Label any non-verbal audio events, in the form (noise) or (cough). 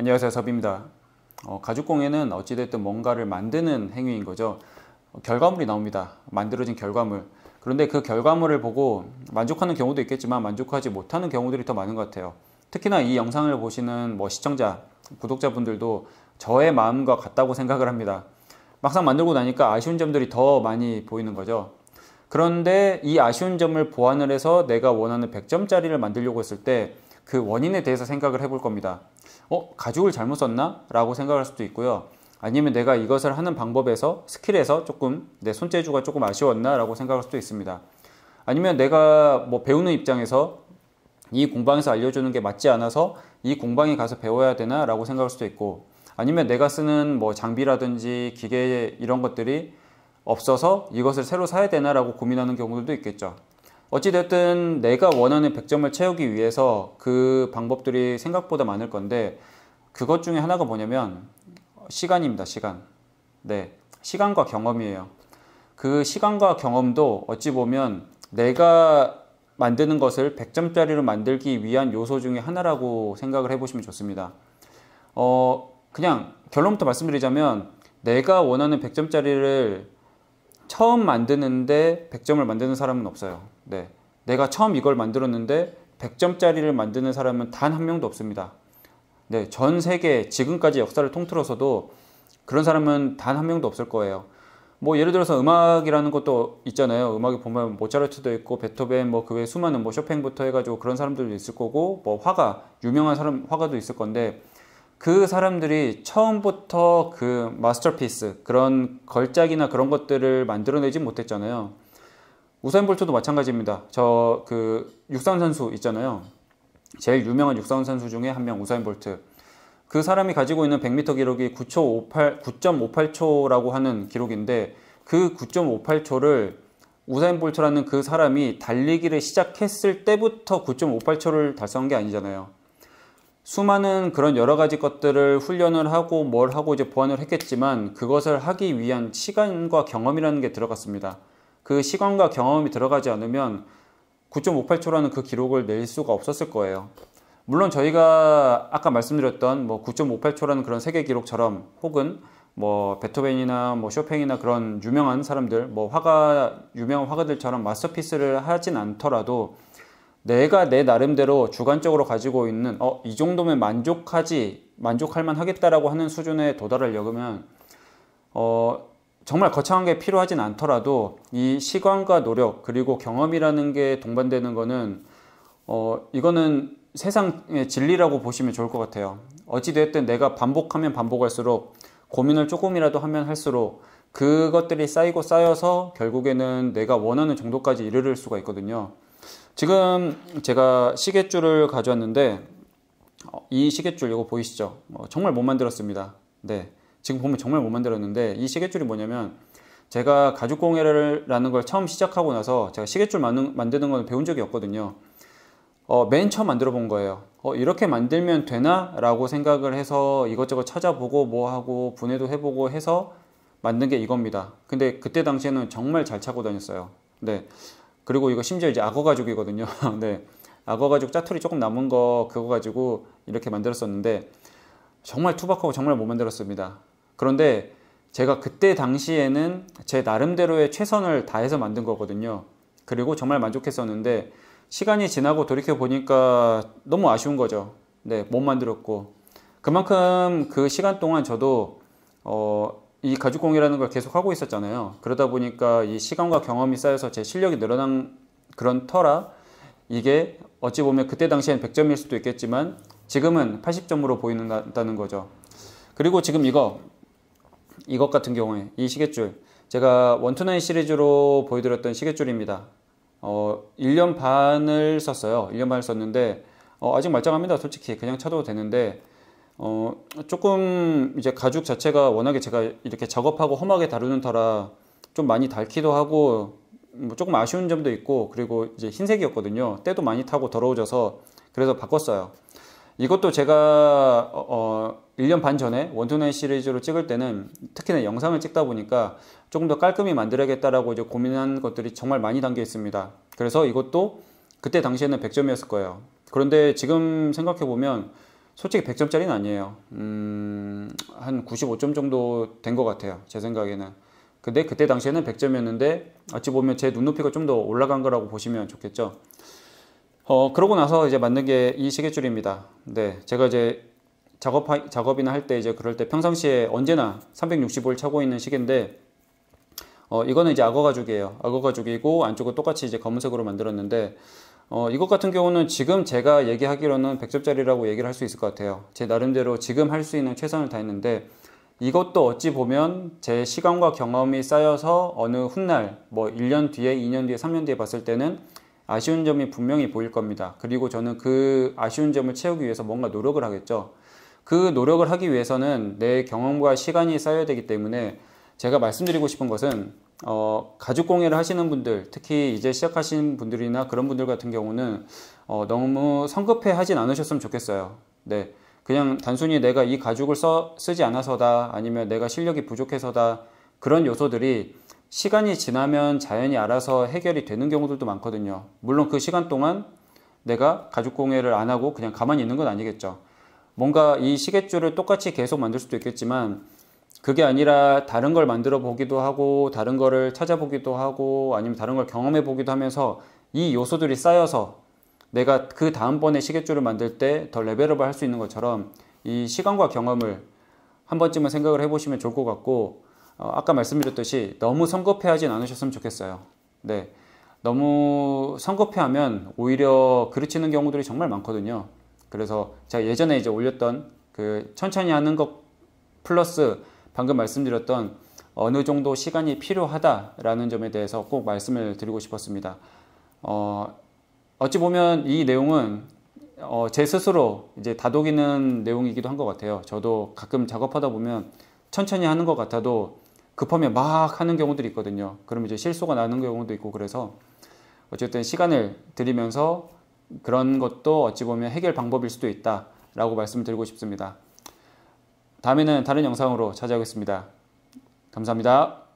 안녕하세요 섭입니다 어, 가죽공예는 어찌됐든 뭔가를 만드는 행위인 거죠 어, 결과물이 나옵니다 만들어진 결과물 그런데 그 결과물을 보고 만족하는 경우도 있겠지만 만족하지 못하는 경우들이 더 많은 것 같아요 특히나 이 영상을 보시는 뭐 시청자 구독자분들도 저의 마음과 같다고 생각을 합니다 막상 만들고 나니까 아쉬운 점들이 더 많이 보이는 거죠 그런데 이 아쉬운 점을 보완을 해서 내가 원하는 100점짜리를 만들려고 했을 때그 원인에 대해서 생각을 해볼 겁니다. 어? 가죽을 잘못 썼나? 라고 생각할 수도 있고요. 아니면 내가 이것을 하는 방법에서 스킬에서 조금 내 손재주가 조금 아쉬웠나? 라고 생각할 수도 있습니다. 아니면 내가 뭐 배우는 입장에서 이 공방에서 알려주는 게 맞지 않아서 이 공방에 가서 배워야 되나? 라고 생각할 수도 있고 아니면 내가 쓰는 뭐 장비라든지 기계 이런 것들이 없어서 이것을 새로 사야 되나라고 고민하는 경우들도 있겠죠. 어찌됐든 내가 원하는 100점을 채우기 위해서 그 방법들이 생각보다 많을 건데 그것 중에 하나가 뭐냐면 시간입니다. 시간. 네. 시간과 경험이에요. 그 시간과 경험도 어찌 보면 내가 만드는 것을 100점짜리로 만들기 위한 요소 중에 하나라고 생각을 해보시면 좋습니다. 어, 그냥 결론부터 말씀드리자면 내가 원하는 100점짜리를 처음 만드는데 100점을 만드는 사람은 없어요. 네. 내가 처음 이걸 만들었는데 100점짜리를 만드는 사람은 단 한 명도 없습니다. 네, 전 세계 지금까지 역사를 통틀어서도 그런 사람은 단 한 명도 없을 거예요. 뭐 예를 들어서 음악이라는 것도 있잖아요. 음악에 보면 모차르트도 있고 베토벤 뭐 그외 수많은 뭐 쇼팽부터 해가지고 그런 사람들도 있을 거고 뭐 화가 유명한 사람 화가도 있을 건데 그 사람들이 처음부터 그 마스터피스 그런 걸작이나 그런 것들을 만들어내지 못했잖아요. 우사인 볼트도 마찬가지입니다. 저 그 육상 선수 있잖아요. 제일 유명한 육상 선수 중에 한 명 우사인 볼트. 그 사람이 가지고 있는 100m 기록이 9.58, 9.58초라고 하는 기록인데 그 9.58초를 우사인 볼트라는 그 사람이 달리기를 시작했을 때부터 9.58초를 달성한 게 아니잖아요. 수많은 그런 여러 가지 것들을 훈련을 하고 뭘 하고 이제 보완을 했겠지만 그것을 하기 위한 시간과 경험이라는 게 들어갔습니다. 그 시간과 경험이 들어가지 않으면 9.58초라는 그 기록을 낼 수가 없었을 거예요. 물론 저희가 아까 말씀드렸던 뭐 9.58초라는 그런 세계 기록처럼 혹은 뭐 베토벤이나 뭐 쇼팽이나 그런 유명한 사람들 뭐 화가 유명한 화가들처럼 마스터피스를 하진 않더라도 내가 내 나름대로 주관적으로 가지고 있는 어, 이 정도면 만족하지 만족할 만하겠다라고 하는 수준에 도달하려면 어, 정말 거창한 게 필요하진 않더라도 이 시간과 노력 그리고 경험이라는 게 동반되는 거는 어, 이거는 세상의 진리라고 보시면 좋을 것 같아요. 어찌됐든 내가 반복하면 반복할수록 고민을 조금이라도 하면 할수록 그것들이 쌓이고 쌓여서 결국에는 내가 원하는 정도까지 이르를 수가 있거든요. 지금 제가 시계줄을 가져왔는데 어, 이 시계줄 이거 보이시죠? 뭐 정말 못 만들었습니다. 네, 지금 보면 정말 못 만들었는데 이 시계줄이 뭐냐면 제가 가죽공예라는 걸 처음 시작하고 나서 제가 시계줄 만드는 건 배운 적이 없거든요. 어, 맨 처음 만들어 본 거예요. 어, 이렇게 만들면 되나? 라고 생각을 해서 이것저것 찾아보고 뭐하고 분해도 해보고 해서 만든 게 이겁니다. 근데 그때 당시에는 정말 잘 차고 다녔어요. 네. 그리고 이거 심지어 이제 악어 가죽이거든요. (laughs) 네. 악어 가죽 짜투리 조금 남은 거 그거 가지고 이렇게 만들었었는데 정말 투박하고 정말 못 만들었습니다. 그런데 제가 그때 당시에는 제 나름대로의 최선을 다해서 만든 거거든요. 그리고 정말 만족했었는데 시간이 지나고 돌이켜 보니까 너무 아쉬운 거죠. 네, 못 만들었고 그만큼 그 시간 동안 저도 어, 이가죽공예라는걸 계속 하고 있었잖아요. 그러다 보니까 이 시간과 경험이 쌓여서 제 실력이 늘어난 그런 터라 이게 어찌 보면 그때 당시엔 100점일 수도 있겠지만 지금은 80점으로 보인다는 거죠. 그리고 지금 이거 이것 같은 경우에 이 시계줄 제가 원투나인 시리즈로 보여드렸던 시계줄입니다. 어, 1년 반을 썼어요. 1년 반을 썼는데 어, 아직 말짱합니다. 솔직히 그냥 쳐도 되는데 어, 조금 이제 가죽 자체가 워낙에 제가 이렇게 작업하고 험하게 다루는 터라 좀 많이 닳기도 하고 뭐 조금 아쉬운 점도 있고 그리고 이제 흰색이었거든요. 때도 많이 타고 더러워져서 그래서 바꿨어요. 이것도 제가 어, 1년 어, 반 전에 원투나인 시리즈로 찍을 때는 특히나 영상을 찍다 보니까 조금 더 깔끔히 만들어야겠다라고 이제 고민한 것들이 정말 많이 담겨 있습니다. 그래서 이것도 그때 당시에는 100점이었을 거예요. 그런데 지금 생각해 보면 솔직히 100점짜리는 아니에요. 음, 한 95점 정도 된 것 같아요. 제 생각에는. 근데 그때 당시에는 100점이었는데 어찌 보면 제 눈높이가 좀 더 올라간 거라고 보시면 좋겠죠. 어, 그러고 나서 이제 만든 게 이 시계줄입니다. 네, 제가 이제 작업 작업이나 할 때 이제 그럴 때 평상시에 언제나 365일 차고 있는 시계인데 어, 이거는 이제 악어 가죽이에요. 악어 가죽이고 안쪽은 똑같이 이제 검은색으로 만들었는데 어, 이것 같은 경우는 지금 제가 얘기하기로는 100점짜리라고 얘기를 할 수 있을 것 같아요. 제 나름대로 지금 할 수 있는 최선을 다했는데 이것도 어찌 보면 제 시간과 경험이 쌓여서 어느 훗날 뭐 1년 뒤에, 2년 뒤에, 3년 뒤에 봤을 때는 아쉬운 점이 분명히 보일 겁니다. 그리고 저는 그 아쉬운 점을 채우기 위해서 뭔가 노력을 하겠죠. 그 노력을 하기 위해서는 내 경험과 시간이 쌓여야 되기 때문에 제가 말씀드리고 싶은 것은 어, 가죽 공예를 하시는 분들, 특히 이제 시작하신 분들이나 그런 분들 같은 경우는 어, 너무 성급해 하진 않으셨으면 좋겠어요. 네. 그냥 단순히 내가 이 가죽을 써, 쓰지 않아서다, 아니면 내가 실력이 부족해서다, 그런 요소들이 시간이 지나면 자연히 알아서 해결이 되는 경우들도 많거든요. 물론 그 시간 동안 내가 가죽 공예를 안 하고 그냥 가만히 있는 건 아니겠죠. 뭔가 이 시계줄을 똑같이 계속 만들 수도 있겠지만 그게 아니라 다른 걸 만들어 보기도 하고 다른 거를 찾아보기도 하고 아니면 다른 걸 경험해 보기도 하면서 이 요소들이 쌓여서 내가 그 다음번에 시계줄을 만들 때 더 레벨업을 할 수 있는 것처럼 이 시간과 경험을 한 번쯤은 생각을 해보시면 좋을 것 같고 어, 아까 말씀드렸듯이 너무 성급해하진 않으셨으면 좋겠어요. 네, 너무 성급해하면 오히려 그르치는 경우들이 정말 많거든요. 그래서 제가 예전에 이제 올렸던 그 천천히 하는 것 플러스 방금 말씀드렸던 어느 정도 시간이 필요하다라는 점에 대해서 꼭 말씀을 드리고 싶었습니다. 어, 어찌 보면 이 내용은 어, 제 스스로 이제 다독이는 내용이기도 한 것 같아요. 저도 가끔 작업하다 보면 천천히 하는 것 같아도 급하면 막 하는 경우들이 있거든요. 그럼 이제 실수가 나는 경우도 있고 그래서 어쨌든 시간을 들이면서 그런 것도 어찌 보면 해결 방법일 수도 있다라고 말씀드리고 싶습니다. 다음에는 다른 영상으로 찾아오겠습니다. 감사합니다.